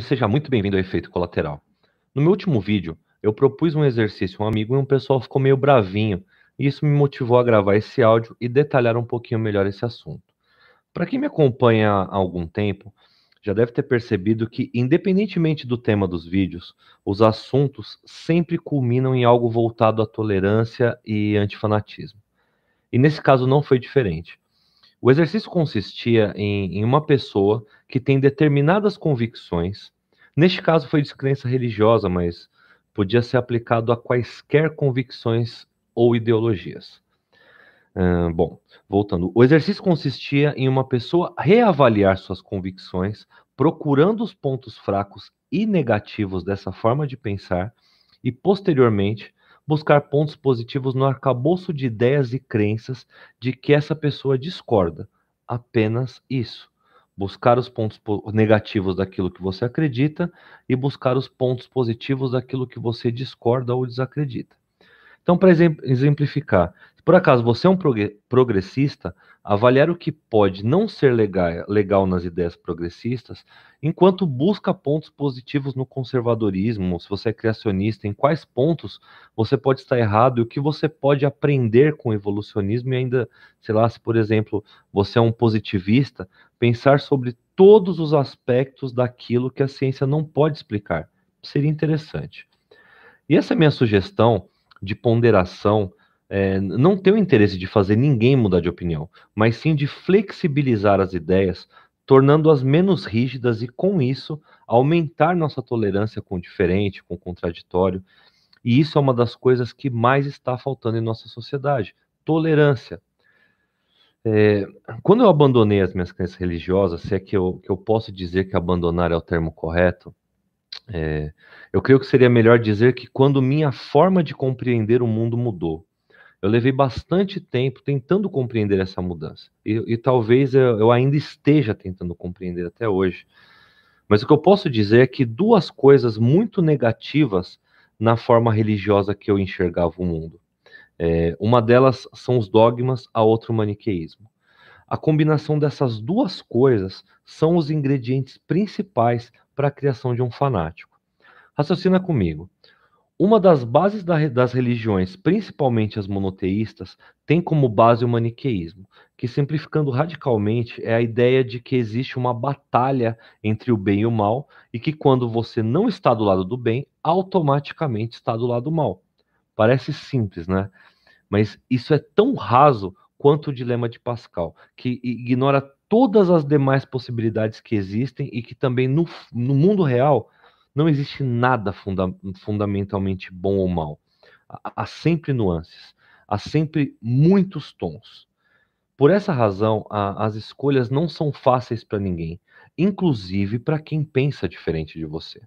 Seja muito bem-vindo ao Efeito Colateral. No meu último vídeo, eu propus um exercício a um amigo e um pessoal ficou meio bravinho, e isso me motivou a gravar esse áudio e detalhar um pouquinho melhor esse assunto. Para quem me acompanha há algum tempo, já deve ter percebido que, independentemente do tema dos vídeos, os assuntos sempre culminam em algo voltado à tolerância e antifanatismo. E nesse caso não foi diferente. O exercício consistia em, em uma pessoa que tem determinadas convicções. Neste caso foi de crença religiosa, mas podia ser aplicado a quaisquer convicções ou ideologias. Hum, bom, voltando. O exercício consistia em uma pessoa reavaliar suas convicções, procurando os pontos fracos e negativos dessa forma de pensar e, posteriormente, buscar pontos positivos no arcabouço de ideias e crenças de que essa pessoa discorda. Apenas isso. Buscar os pontos negativos daquilo que você acredita e buscar os pontos positivos daquilo que você discorda ou desacredita. Então, para exemplificar, se por acaso você é um progressista, avaliar o que pode não ser legal, legal nas ideias progressistas, enquanto busca pontos positivos no conservadorismo, se você é criacionista, em quais pontos você pode estar errado e o que você pode aprender com o evolucionismo e ainda, sei lá, se por exemplo você é um positivista, pensar sobre todos os aspectos daquilo que a ciência não pode explicar. Seria interessante. E essa é minha sugestão de ponderação, é, não tem o interesse de fazer ninguém mudar de opinião, mas sim de flexibilizar as ideias, tornando-as menos rígidas e, com isso, aumentar nossa tolerância com o diferente, com o contraditório. E isso é uma das coisas que mais está faltando em nossa sociedade: tolerância. É, quando eu abandonei as minhas crenças religiosas, se é que eu, que eu posso dizer que abandonar é o termo correto, é, eu creio que seria melhor dizer que quando minha forma de compreender o mundo mudou. Eu levei bastante tempo tentando compreender essa mudança. E, e talvez eu, eu ainda esteja tentando compreender até hoje. Mas o que eu posso dizer é que duas coisas muito negativas na forma religiosa que eu enxergava o mundo. É, uma delas são os dogmas, a outra o maniqueísmo. A combinação dessas duas coisas são os ingredientes principais para a criação de um fanático. Raciocina comigo. Uma das bases das religiões, principalmente as monoteístas, tem como base o maniqueísmo, que simplificando radicalmente é a ideia de que existe uma batalha entre o bem e o mal e que quando você não está do lado do bem, automaticamente está do lado do mal. Parece simples, né? Mas isso é tão raso quanto o dilema de Pascal, que ignora todas as demais possibilidades que existem e que também no, no mundo real não existe nada funda fundamentalmente bom ou mal. Há, há sempre nuances, há sempre muitos tons. Por essa razão, a, as escolhas não são fáceis para ninguém, inclusive para quem pensa diferente de você.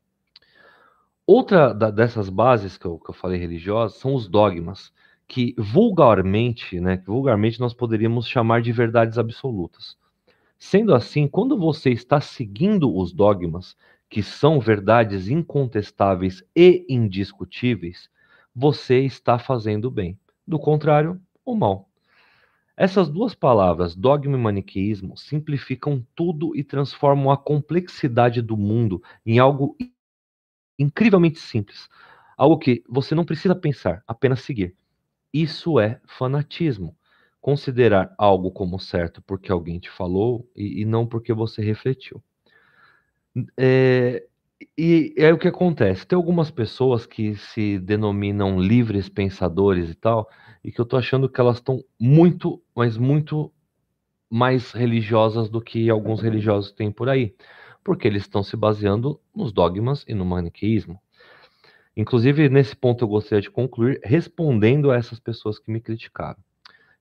Outra da, dessas bases que eu, que eu falei religiosas são os dogmas, que vulgarmente, né, vulgarmente nós poderíamos chamar de verdades absolutas. Sendo assim, quando você está seguindo os dogmas, que são verdades incontestáveis e indiscutíveis, você está fazendo bem. Do contrário, o mal. Essas duas palavras, dogma e maniqueísmo, simplificam tudo e transformam a complexidade do mundo em algo incrivelmente simples. Algo que você não precisa pensar, apenas seguir. Isso é fanatismo considerar algo como certo porque alguém te falou e, e não porque você refletiu. É, e é o que acontece. Tem algumas pessoas que se denominam livres pensadores e tal, e que eu tô achando que elas estão muito, mas muito mais religiosas do que alguns religiosos têm por aí, porque eles estão se baseando nos dogmas e no maniqueísmo. Inclusive, nesse ponto eu gostaria de concluir respondendo a essas pessoas que me criticaram.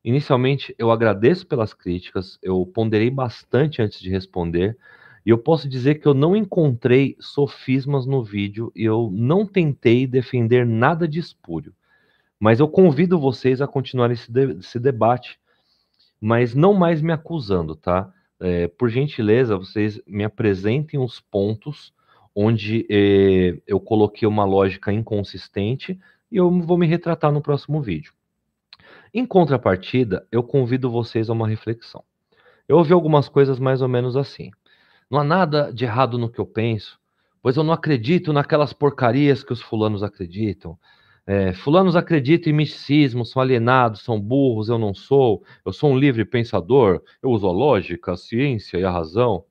Inicialmente, eu agradeço pelas críticas, eu ponderei bastante antes de responder, e eu posso dizer que eu não encontrei sofismas no vídeo e eu não tentei defender nada de espúrio. Mas eu convido vocês a continuar esse, de esse debate, mas não mais me acusando, tá? É, por gentileza, vocês me apresentem os pontos onde é, eu coloquei uma lógica inconsistente e eu vou me retratar no próximo vídeo. Em contrapartida, eu convido vocês a uma reflexão. Eu ouvi algumas coisas mais ou menos assim. Não há nada de errado no que eu penso, pois eu não acredito naquelas porcarias que os fulanos acreditam. É, fulanos acreditam em misticismo, são alienados, são burros, eu não sou, eu sou um livre pensador, eu uso a lógica, a ciência e a razão.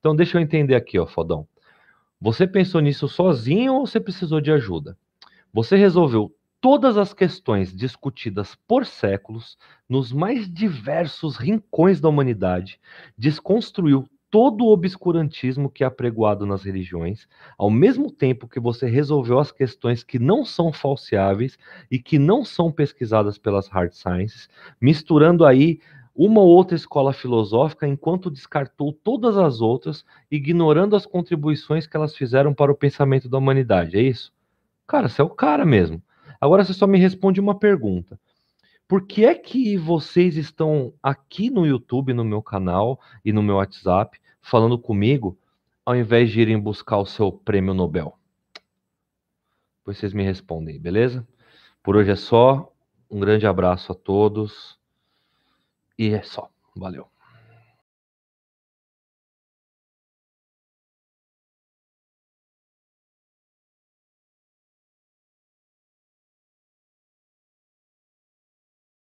Então deixa eu entender aqui, ó, fodão. Você pensou nisso sozinho ou você precisou de ajuda? Você resolveu todas as questões discutidas por séculos nos mais diversos rincões da humanidade, desconstruiu todo o obscurantismo que é apregoado nas religiões, ao mesmo tempo que você resolveu as questões que não são falseáveis e que não são pesquisadas pelas hard sciences, misturando aí uma ou outra escola filosófica enquanto descartou todas as outras, ignorando as contribuições que elas fizeram para o pensamento da humanidade. É isso? Cara, você é o cara mesmo. Agora você só me responde uma pergunta. Por que é que vocês estão aqui no YouTube, no meu canal e no meu WhatsApp, falando comigo, ao invés de irem buscar o seu prêmio Nobel? Depois vocês me respondem, beleza? Por hoje é só. Um grande abraço a todos. E é só. Valeu.